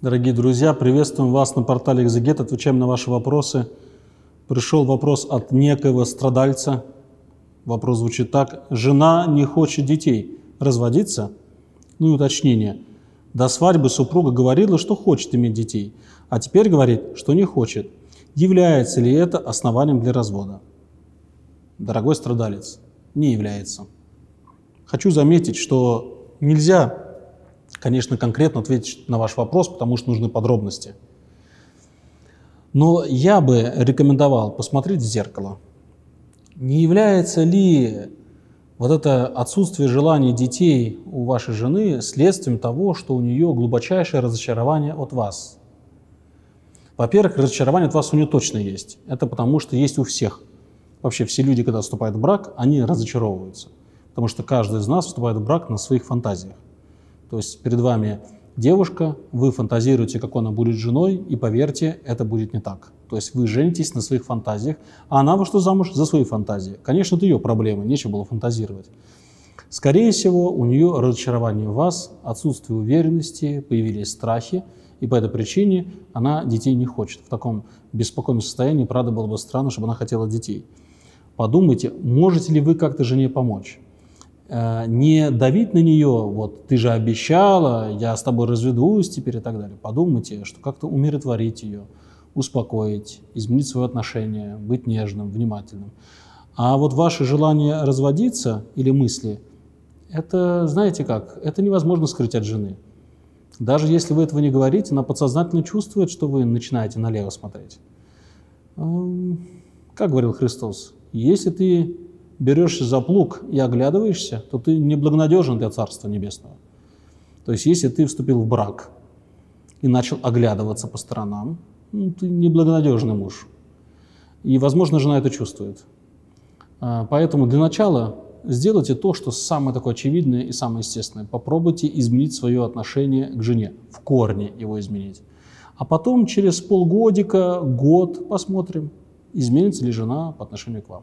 Дорогие друзья, приветствуем вас на портале «Экзегет». Отвечаем на ваши вопросы. Пришел вопрос от некого страдальца. Вопрос звучит так. Жена не хочет детей. Разводиться? Ну и уточнение. До свадьбы супруга говорила, что хочет иметь детей, а теперь говорит, что не хочет. Является ли это основанием для развода? Дорогой страдалец, не является. Хочу заметить, что нельзя конечно, конкретно ответить на ваш вопрос, потому что нужны подробности. Но я бы рекомендовал посмотреть в зеркало. Не является ли вот это отсутствие желания детей у вашей жены следствием того, что у нее глубочайшее разочарование от вас? Во-первых, разочарование от вас у нее точно есть. Это потому, что есть у всех. Вообще все люди, когда вступают в брак, они разочаровываются. Потому что каждый из нас вступает в брак на своих фантазиях. То есть перед вами девушка, вы фантазируете, как она будет женой, и поверьте, это будет не так. То есть вы женитесь на своих фантазиях, а она вышла замуж за свои фантазии. Конечно, это ее проблемы, нечего было фантазировать. Скорее всего, у нее разочарование в вас, отсутствие уверенности, появились страхи, и по этой причине она детей не хочет. В таком беспокойном состоянии, правда, было бы странно, чтобы она хотела детей. Подумайте, можете ли вы как-то жене помочь? Э, не давить на нее, вот ты же обещала, я с тобой разведусь теперь и так далее. Подумайте, что как-то умиротворить ее, успокоить, изменить свое отношение, быть нежным, внимательным. А вот ваше желание разводиться или мысли, это, знаете как, это невозможно скрыть от жены. Даже если вы этого не говорите, она подсознательно чувствует, что вы начинаете налево смотреть. Эм, как говорил Христос, если ты берешься за плуг и оглядываешься, то ты неблагонадежен для Царства Небесного. То есть, если ты вступил в брак и начал оглядываться по сторонам, ну, ты неблагонадежный муж. И, возможно, жена это чувствует. А, поэтому для начала сделайте то, что самое такое очевидное и самое естественное. Попробуйте изменить свое отношение к жене, в корне его изменить. А потом через полгодика, год посмотрим, изменится ли жена по отношению к вам.